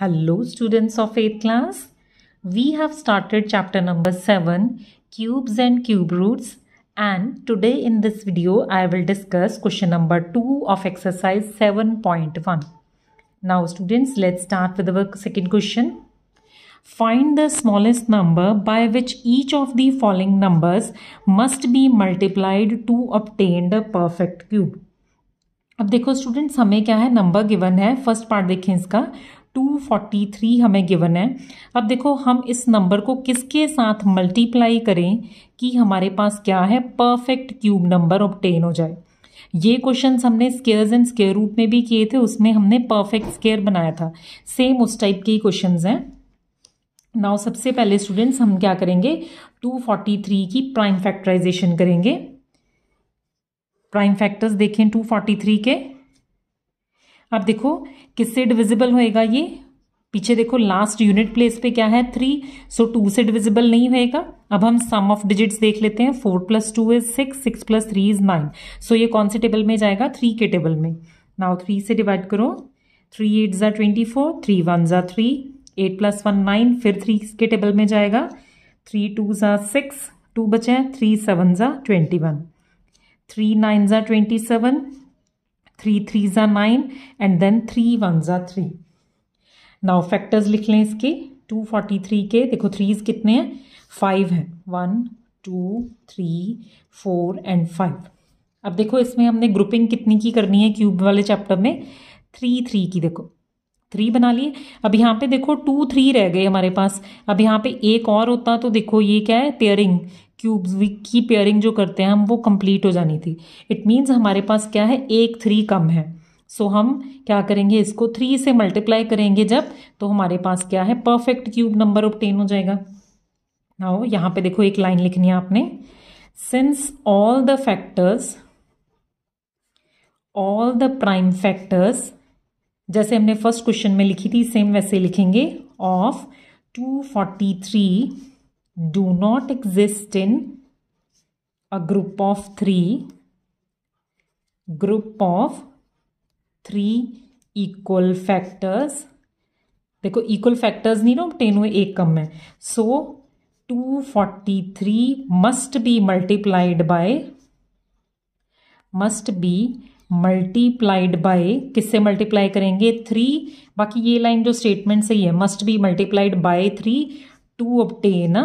Hello students of 8th class. We have started chapter number 7 cubes and cube roots and today in this video I will discuss question number 2 of exercise 7.1. Now students let's start with the second question. Find the smallest number by which each of the following numbers must be multiplied to obtain the perfect cube. अब देखो students हमें क्या है number given है first part देखें इसका 243 हमें given है अब देखो हम इस नंबर को किसके साथ मल्टीप्लाई करें कि हमारे पास क्या है परफेक्ट क्यूब नंबर ऑप्टेन हो जाए ये क्वेश्चन हमने स्केयर्स एंड स्केयर रूट में भी किए थे उसमें हमने परफेक्ट स्केयर बनाया था सेम उस टाइप के ही क्वेश्चन हैं नाउ सबसे पहले स्टूडेंट्स हम क्या करेंगे 243 की प्राइम फैक्टराइजेशन करेंगे प्राइम फैक्टर्स देखें 243 के अब देखो किससे डिविजिबल होएगा ये पीछे देखो लास्ट यूनिट प्लेस पे क्या है थ्री सो टू से डिविजिबल नहीं होएगा अब हम सम ऑफ डिजिट्स देख लेते हैं four plus two is six six plus three is nine so ये कौन से टेबल में जाएगा थ्री के टेबल में नाउ थ्री से डिवाइड करो थ्री एट ज़ा ट्वेंटी फोर थ्री वन ज़ा three eight plus one nine फिर थ्री के टेबल में जाएगा थ्री टू ज़ा सिक्स टू बचे हैं थ्री सेवन ज़ा ट्वेंटी वन थ्री नाइन ज़ा ट्वेंटी सेवन थ्री थ्री ज़ा nine and then three one ज़ा थ्री नाउ फैक्टर्स लिख लें इसके टू फोर्टी थ्री के देखो थ्रीज कितने हैं फाइव हैं one two three four and five अब देखो इसमें हमने ग्रुपिंग कितनी की करनी है क्यूब वाले चैप्टर में थ्री थ्री की देखो थ्री बना लिए अब यहाँ पे देखो टू थ्री रह गए हमारे पास अब यहाँ पे एक और होता तो देखो ये क्या है पेयरिंग क्यूब्स की पेयरिंग जो करते हैं हम वो कंप्लीट हो जानी थी इट मीन्स हमारे पास क्या है एक थ्री कम है सो so, हम क्या करेंगे इसको थ्री से मल्टीप्लाई करेंगे जब तो हमारे पास क्या है परफेक्ट क्यूब नंबर ऑप्टेन हो जाएगा नाउ यहाँ पे देखो एक लाइन लिखनी है आपने since all the factors all the prime factors जैसे हमने फर्स्ट क्वेश्चन में लिखी थी सेम वैसे लिखेंगे of 243 do not exist in a group of three group of three equal factors देखो इक्वल फैक्टर्स नहीं ना टेन हुए एक कम है so two forty three must be multiplied by must be multiplied by किससे मल्टीप्लाई करेंगे थ्री बाकी ये लाइन जो स्टेटमेंट सही है must be multiplied by three to obtain a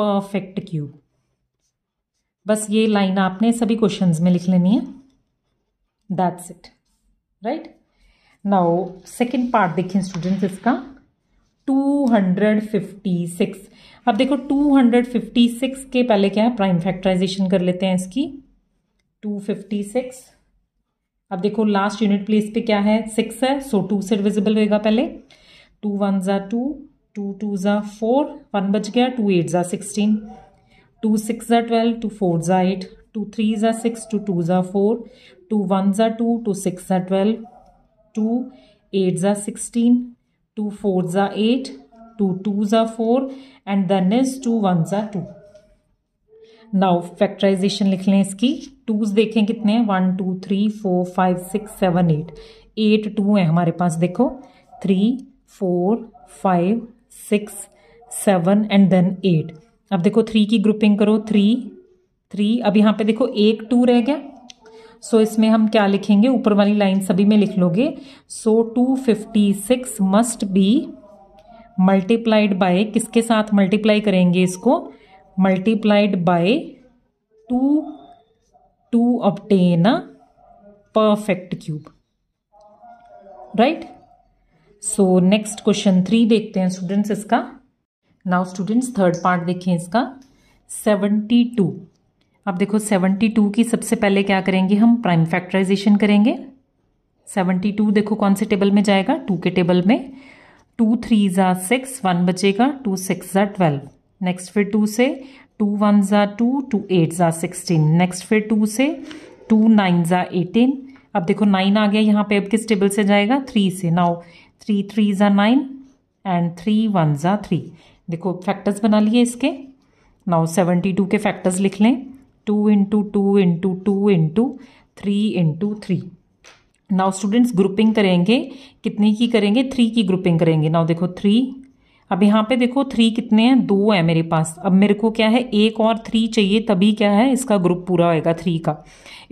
perfect cube बस ये लाइन आपने सभी क्वेश्चन में लिख लेनी है that's it right now second part देखें स्टूडेंट्स इसका 256 अब देखो 256 के पहले क्या है प्राइम फैक्टराइजेशन कर लेते हैं इसकी 256 अब देखो लास्ट यूनिट प्लेस पे क्या है सिक्स है सो टू से डिविजिबल होएगा पहले टू वन ज़ा टू टू टू ज़ा फोर वन बच गया टू एट ज़ा सिक्सटीन टू सिक्स ज़ा ट्वेल्व टू फोर ज़ा एट टू थ्री ज़ा सिक्स टू टू ज़ा फोर टू वन ज़ा टू टू सिक्स ज़ा ट्वेल्व टू एट ज़ा सिक्सटीन टू फोर ज़ा एट टू टू ज़ा four and then is two one ज़ा टू नाउ फैक्टराइजेशन लिख लें इसकी टूज देखें कितने हैं one two three four five six seven eight eight two हैं हमारे पास देखो three four five six seven and then eight अब देखो थ्री की ग्रुपिंग करो थ्री थ्री अब यहाँ पे देखो एक टू रह गया सो so, इसमें हम क्या लिखेंगे ऊपर वाली लाइन सभी में लिख लोगे so two fifty six must be multiplied by किसके साथ मल्टीप्लाई करेंगे इसको multiplied by two to obtain a perfect cube right so next question three देखते हैं स्टूडेंट्स इसका नाउ स्टूडेंट्स थर्ड पार्ट देखें इसका सेवेंटी टू अब देखो सेवेंटी टू की सबसे पहले क्या करेंगे हम प्राइम फैक्टराइजेशन करेंगे सेवेंटी टू देखो कौन से टेबल में जाएगा टू के टेबल में टू थ्री ज़ा सिक्स वन बचेगा टू सिक्स ज़ा ट्वेल्व नेक्स्ट फिर टू से टू वन ज़ा टू टू एट ज़ा सिक्सटीन नेक्स्ट फिर टू से टू नाइन ज़ा एटीन अब देखो नाइन आ गया यहाँ पे अब किस टेबल से जाएगा थ्री से नाउ थ्री थ्री ज़ा नाइन एंड थ्री वन ज़ा थ्री देखो फैक्टर्स बना लिए इसके नाउ सेवेंटी टू के फैक्टर्स लिख लें two into two into two into three into three now students grouping करेंगे कितने की करेंगे थ्री की ग्रुपिंग करेंगे नाउ देखो थ्री अब यहाँ पे देखो थ्री कितने हैं दो है मेरे पास अब मेरे को क्या है एक और थ्री चाहिए तभी क्या है इसका ग्रुप पूरा होएगा थ्री का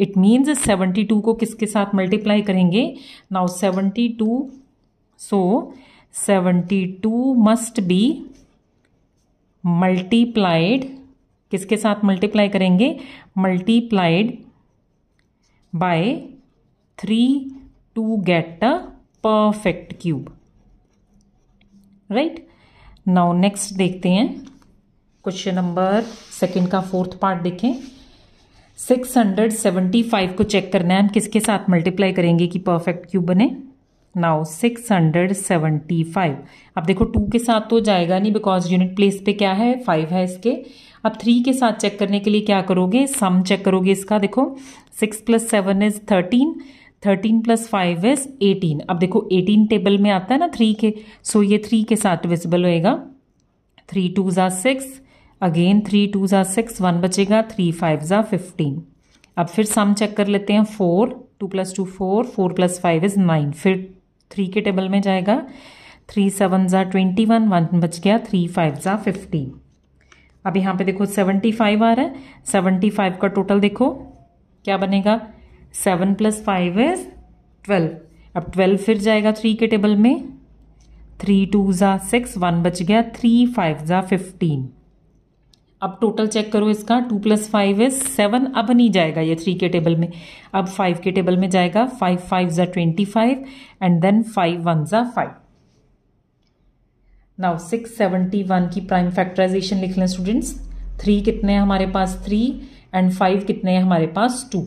इट मीन्स सेवेंटी टू को किसके साथ मल्टीप्लाई करेंगे now seventy two so seventy two must be multiplied किसके साथ मल्टीप्लाई करेंगे multiplied by three to get a perfect cube right now next देखते हैं क्वेश्चन नंबर सेकंड का फोर्थ पार्ट देखें 675 को चेक करना है हम किसके साथ मल्टीप्लाई करेंगे कि परफेक्ट क्यूब बने नाउ 675 अब देखो टू के साथ तो जाएगा नहीं बिकॉज यूनिट प्लेस पे क्या है फाइव है इसके अब थ्री के साथ चेक करने के लिए क्या करोगे सम चेक करोगे इसका देखो six plus seven is thirteen thirteen plus five is eighteen अब देखो एटीन टेबल में आता है ना थ्री के सो so ये थ्री के साथ विजिबल होएगा थ्री टू ज़ा सिक्स अगेन थ्री टू ज़ा सिक्स वन बचेगा थ्री फाइव ज़ा फिफ्टीन अब फिर सम चेक कर लेते हैं four two plus two four four plus five is nine फिर थ्री के टेबल में जाएगा थ्री सेवन ज़ा ट्वेंटी वन वन बच गया थ्री फाइव ज़ा फिफ्टीन अब यहाँ पे देखो सेवेंटी फाइव आ रहा है सेवेंटी फाइव का टोटल देखो क्या बनेगा seven plus five is twelve अब ट्वेल्व फिर जाएगा थ्री के टेबल में थ्री टू ज़ा सिक्स वन बच गया थ्री फाइव ज़ा फिफ्टीन अब टोटल चेक करो इसका two plus five is seven अब नहीं जाएगा ये थ्री के टेबल में अब फाइव के टेबल में जाएगा फाइव फाइव ज़ा twenty five and then five one ज़ा five now six seventy one की प्राइम फैक्टराइजेशन लिख लें स्टूडेंट्स थ्री कितने हैं हमारे पास थ्री एंड फाइव कितने हैं हमारे पास टू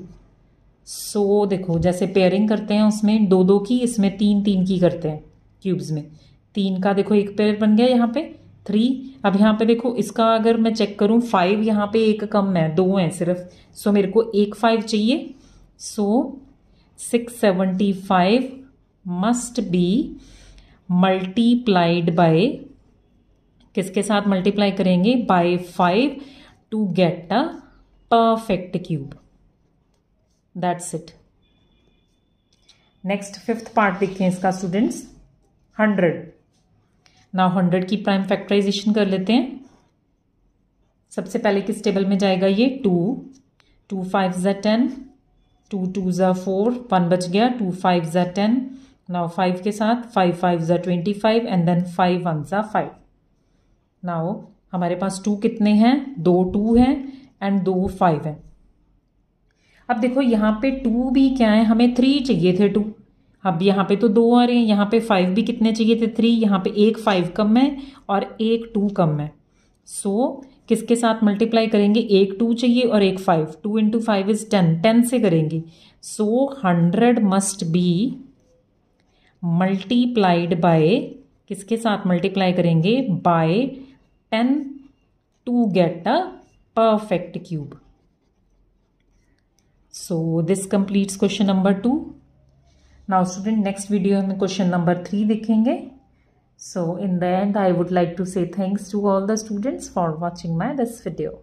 सो so, देखो जैसे पेयरिंग करते हैं उसमें दो दो की इसमें तीन तीन की करते हैं क्यूब्स में तीन का देखो एक पेयर बन गया यहाँ पे थ्री अब यहाँ पे देखो इसका अगर मैं चेक करूँ फाइव यहाँ पे एक कम है दो हैं सिर्फ सो so, मेरे को एक फाइव चाहिए so six seventy five must be multiplied by किसके साथ मल्टीप्लाई करेंगे by five to get a perfect cube that's it next fifth part देखते हैं इसका स्टूडेंट्स हंड्रेड नाउ हंड्रेड की प्राइम फैक्टराइजेशन कर लेते हैं सबसे पहले किस टेबल में जाएगा ये टू टू फाइव ज टेन टू टू ज फोर वन बच गया टू फाइव ज टेन नाउ फाइव के साथ फाइव फाइव ज twenty five and then five one ज़ा फाइव नाउ हमारे पास टू कितने हैं दो टू हैं एंड दो फाइव हैं अब देखो यहाँ पे टू भी क्या है हमें थ्री चाहिए थे टू अब यहाँ पे तो दो आ रहे हैं यहाँ पे फाइव भी कितने चाहिए थे थ्री यहाँ पे एक फाइव कम है और एक टू कम है सो so, किसके साथ मल्टीप्लाई करेंगे एक टू चाहिए और एक five two into five is ten ten से करेंगे so hundred must be multiplied by किसके साथ मल्टीप्लाई करेंगे by ten to get a perfect cube So this completes question number two. Now student next video हम question number three देखेंगे. So in the end I would like to say thanks to all the students for watching my this video.